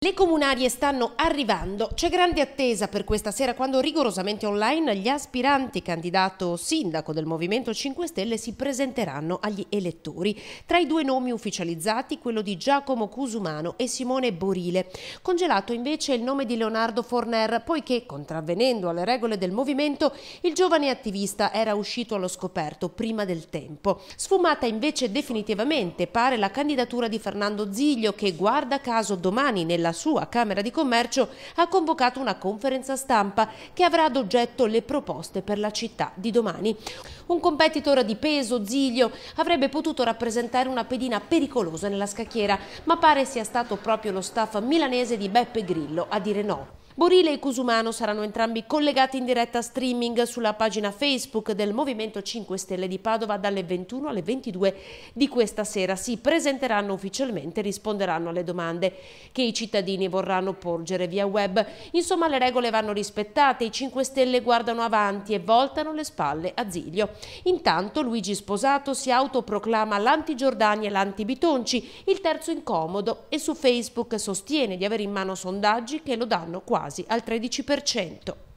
Le comunarie stanno arrivando, c'è grande attesa per questa sera quando rigorosamente online gli aspiranti candidato sindaco del Movimento 5 Stelle si presenteranno agli elettori. Tra i due nomi ufficializzati quello di Giacomo Cusumano e Simone Borile. Congelato invece il nome di Leonardo Forner poiché, contravvenendo alle regole del movimento, il giovane attivista era uscito allo scoperto prima del tempo. Sfumata invece definitivamente pare la candidatura di Fernando Ziglio che guarda caso domani nella la sua Camera di Commercio ha convocato una conferenza stampa che avrà ad oggetto le proposte per la città di domani. Un competitor di peso, Ziglio, avrebbe potuto rappresentare una pedina pericolosa nella scacchiera, ma pare sia stato proprio lo staff milanese di Beppe Grillo a dire no. Borile e Cusumano saranno entrambi collegati in diretta streaming sulla pagina Facebook del Movimento 5 Stelle di Padova dalle 21 alle 22 di questa sera. Si presenteranno ufficialmente e risponderanno alle domande che i cittadini vorranno porgere via web. Insomma le regole vanno rispettate, i 5 Stelle guardano avanti e voltano le spalle a Ziglio. Intanto Luigi Sposato si autoproclama l'anti-Giordani e l'anti-Bitonci, il terzo incomodo, e su Facebook sostiene di avere in mano sondaggi che lo danno quasi quasi al 13%.